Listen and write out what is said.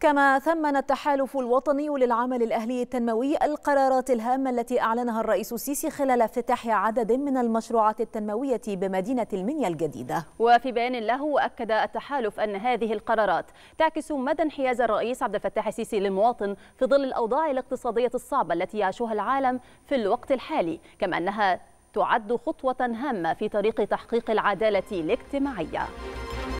كما ثمن التحالف الوطني للعمل الأهلي التنموي القرارات الهامة التي أعلنها الرئيس السيسي خلال افتتاح عدد من المشروعات التنموية بمدينة المنيا الجديدة وفي بيان له أكد التحالف أن هذه القرارات تعكس مدى انحياز الرئيس عبد الفتاح السيسي للمواطن في ظل الأوضاع الاقتصادية الصعبة التي يعيشها العالم في الوقت الحالي كما أنها تعد خطوة هامة في طريق تحقيق العدالة الاجتماعية